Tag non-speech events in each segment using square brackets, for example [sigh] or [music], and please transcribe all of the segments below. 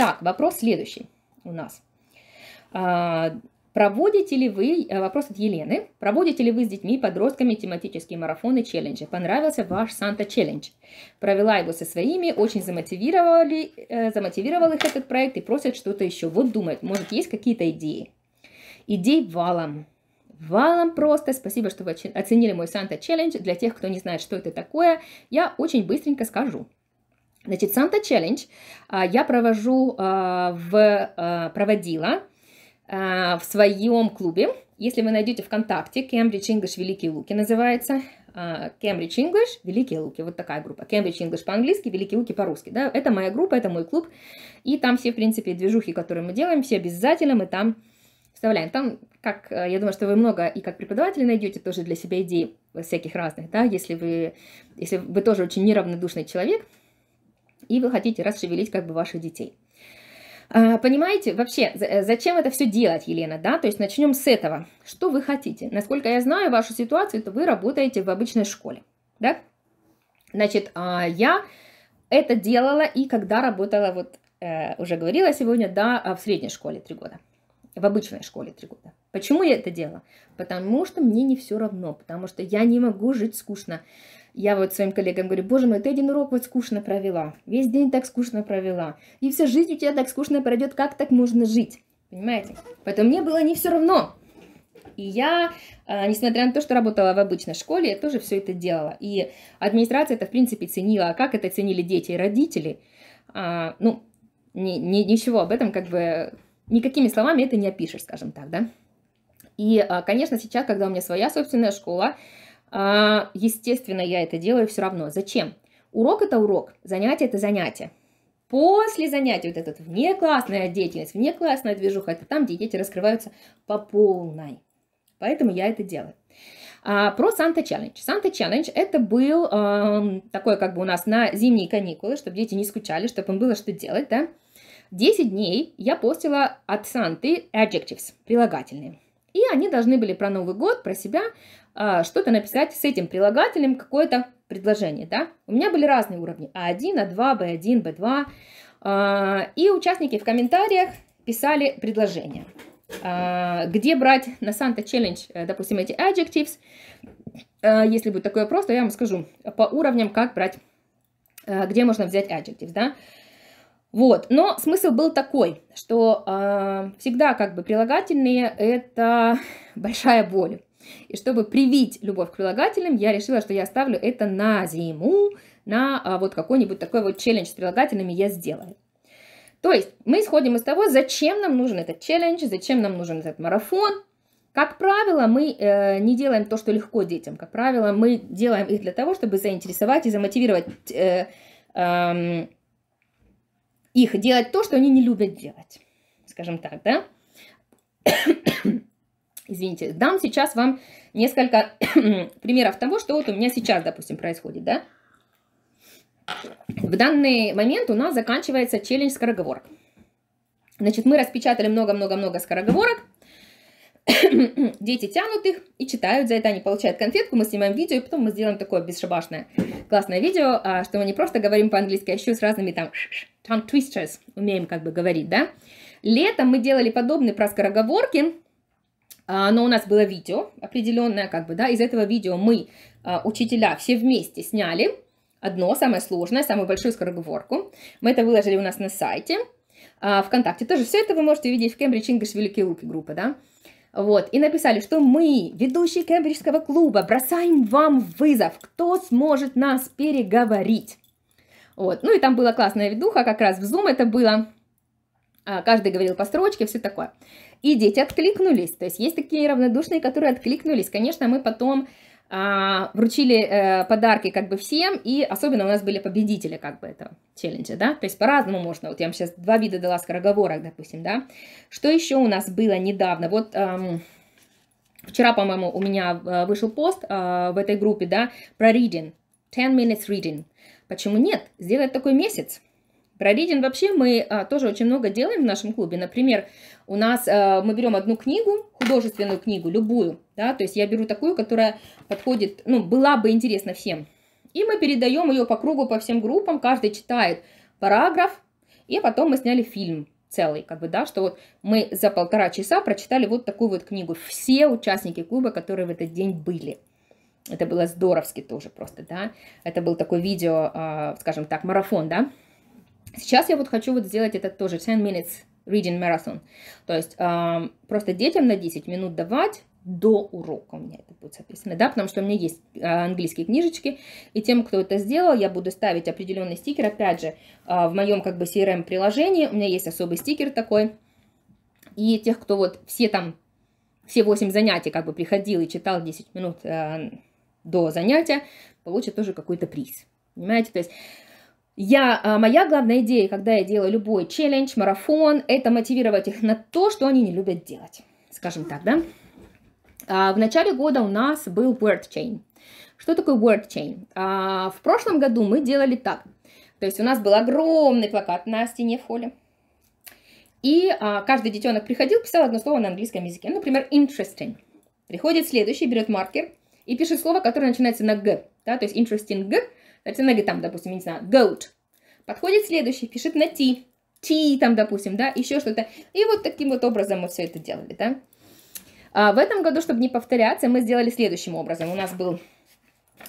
Так, вопрос следующий у нас. А, проводите ли вы, э, вопрос от Елены, проводите ли вы с детьми подростками тематические марафоны челленджи? Понравился ваш Санта челлендж? Провела его со своими, очень замотивировали, э, замотивировал их этот проект и просят что-то еще. Вот думает, может есть какие-то идеи? Идей валом. Валом просто. Спасибо, что вы оценили мой Санта челлендж. Для тех, кто не знает, что это такое, я очень быстренько скажу. Значит, Санта Челлендж а, я провожу а, в, а, проводила в своем клубе. Если вы найдете ВКонтакте, Cambridge English Великие Луки называется. Cambridge English Великие Луки, вот такая группа. Cambridge English по-английски, Великие Луки по-русски. Да? Это моя группа, это мой клуб. И там все, в принципе, движухи, которые мы делаем, все обязательно мы там вставляем. Там, как э, я думаю, что вы много и как преподаватель найдете тоже для себя идей всяких разных, да, если вы, если вы тоже очень неравнодушный человек – и вы хотите расшевелить как бы ваших детей. А, понимаете, вообще, э, зачем это все делать, Елена, да? То есть начнем с этого. Что вы хотите? Насколько я знаю вашу ситуацию, то вы работаете в обычной школе, да? Значит, а, я это делала и когда работала, вот э, уже говорила сегодня, да, а, в средней школе три года, в обычной школе три года. Почему я это делала? Потому что мне не все равно, потому что я не могу жить скучно. Я вот своим коллегам говорю, боже мой, ты один урок вот скучно провела, весь день так скучно провела, и вся жизнь у тебя так скучно пройдет, как так можно жить? Понимаете? Поэтому мне было не все равно. И я, э, несмотря на то, что работала в обычной школе, я тоже все это делала. И администрация это, в принципе, ценила. А как это ценили дети и родители? А, ну, ни, ни, ничего об этом, как бы, никакими словами это не опишешь, скажем так, да? И, а, конечно, сейчас, когда у меня своя собственная школа, а, естественно, я это делаю все равно. Зачем? Урок – это урок, занятие – это занятие. После занятия вот эта внеклассная деятельность, внеклассная движуха – это там, где дети раскрываются по полной. Поэтому я это делаю. А, про Санта Челлендж. Санта Челлендж это был э, такой как бы у нас на зимние каникулы, чтобы дети не скучали, чтобы им было что делать, да. 10 дней я постила от Санты adjectives, прилагательные. И они должны были про Новый год, про себя а, что-то написать с этим прилагателем, какое-то предложение, да? У меня были разные уровни, А1, А2, Б1, Б2. И участники в комментариях писали предложения. А, где брать на Санта Челлендж, э, допустим, эти adjectives? А, если будет такой вопрос, то я вам скажу по уровням, как брать, э, где можно взять adjectives, да? Вот, но смысл был такой, что э, всегда как бы прилагательные это [laughs] большая боль и чтобы привить любовь к прилагательным, я решила, что я оставлю это на зиму, на а, вот какой-нибудь такой вот челлендж с прилагательными я сделаю. То есть мы исходим из того, зачем нам нужен этот челлендж, зачем нам нужен этот марафон. Как правило, мы э, не делаем то, что легко детям. Как правило, мы делаем их для того, чтобы заинтересовать и замотивировать э, э, их делать то, что они не любят делать. Скажем так, да? Извините, дам сейчас вам несколько [clears throat] примеров того, что вот у меня сейчас, допустим, происходит, да? В данный момент у нас заканчивается челлендж скороговорок. Значит, мы распечатали много-много-много скороговорок. [clears throat] Дети тянут их и читают за это, они получают конфетку, мы снимаем видео, и потом мы сделаем такое бесшабашное, классное видео, а, что мы не просто говорим по-английски, а еще с разными там tongue twisters умеем как бы говорить, да. Летом мы делали подобные про скороговорки, а, но у нас было видео определенное, как бы, да, из этого видео мы, а, учителя, все вместе сняли одно, самое сложное, самую большую скороговорку. Мы это выложили у нас на сайте, а, ВКонтакте тоже. Все это вы можете увидеть в Кембридж English Великие Луки группа, да. Вот, и написали, что мы, ведущие Кембриджского клуба, бросаем вам вызов, кто сможет нас переговорить. Вот, ну и там была классная ведуха, как раз в Zoom это было, а, каждый говорил по строчке, все такое. И дети откликнулись, то есть есть такие равнодушные, которые откликнулись. Конечно, мы потом а, вручили э, подарки как бы всем, и особенно у нас были победители как бы этого челленджа, да, то есть по-разному можно, вот я вам сейчас два вида дала скороговорок, допустим, да. Что еще у нас было недавно, вот... Эм, Вчера, по-моему, у меня э, вышел пост э, в этой группе, да, про reading, 10 minutes reading. Почему нет? Сделать такой месяц, про ридинг вообще мы а, тоже очень много делаем в нашем клубе. Например, у нас а, мы берем одну книгу, художественную книгу, любую, да, то есть я беру такую, которая подходит, ну, была бы интересна всем. И мы передаем ее по кругу, по всем группам, каждый читает параграф, и потом мы сняли фильм целый, как бы, да, что вот мы за полтора часа прочитали вот такую вот книгу. Все участники клуба, которые в этот день были. Это было здоровски тоже просто, да. Это был такой видео, а, скажем так, марафон, да. Сейчас я вот хочу вот сделать этот тоже 10 minutes reading marathon. То есть э, просто детям на 10 минут давать до урока у меня это будет записано, да, потому что у меня есть э, английские книжечки, и тем, кто это сделал, я буду ставить определенный стикер, опять же, э, в моем как бы CRM-приложении эм у меня есть особый стикер такой, и тех, кто вот все там, все 8 занятий как бы приходил и читал 10 минут э, до занятия, получит тоже какой-то приз, понимаете, то есть я, а, моя главная идея, когда я делаю любой челлендж, марафон, это мотивировать их на то, что они не любят делать. Скажем так, да? А, в начале года у нас был word chain. Что такое word chain? А, в прошлом году мы делали так. То есть у нас был огромный плакат на стене в холле. И каждый детенок приходил, писал одно слово на английском языке. Ну, например, interesting. Приходит следующий, берет маркер и пишет слово, которое начинается на Г. Да, то есть interesting Г Тартенега там, допустим, я не знаю, goat. Подходит следующий, пишет на T. T там, допустим, да, еще что-то. И вот таким вот образом мы все это делали, да. А в этом году, чтобы не повторяться, мы сделали следующим образом. У нас был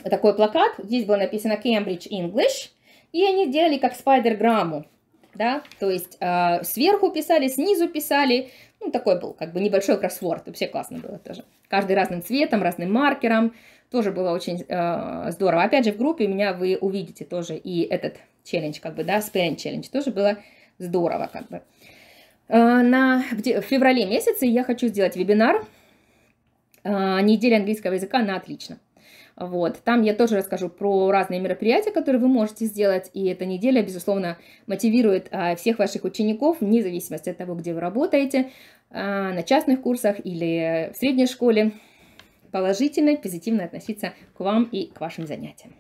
такой плакат, здесь было написано Cambridge English, и они делали как спайдерграмму да, то есть э, сверху писали, снизу писали, ну, такой был как бы небольшой кроссворд, вообще классно было тоже. Каждый разным цветом, разным маркером, тоже было очень э, здорово. Опять же, в группе меня вы увидите тоже и этот челлендж, как бы, да, Spelling челлендж, тоже было здорово, как бы. Э, на, в феврале месяце я хочу сделать вебинар э, «Неделя английского языка на отлично». Вот. Там я тоже расскажу про разные мероприятия, которые вы можете сделать, и эта неделя, безусловно, мотивирует а, всех ваших учеников, вне зависимости от того, где вы работаете, а, на частных курсах или в средней школе, положительно, позитивно относиться к вам и к вашим занятиям.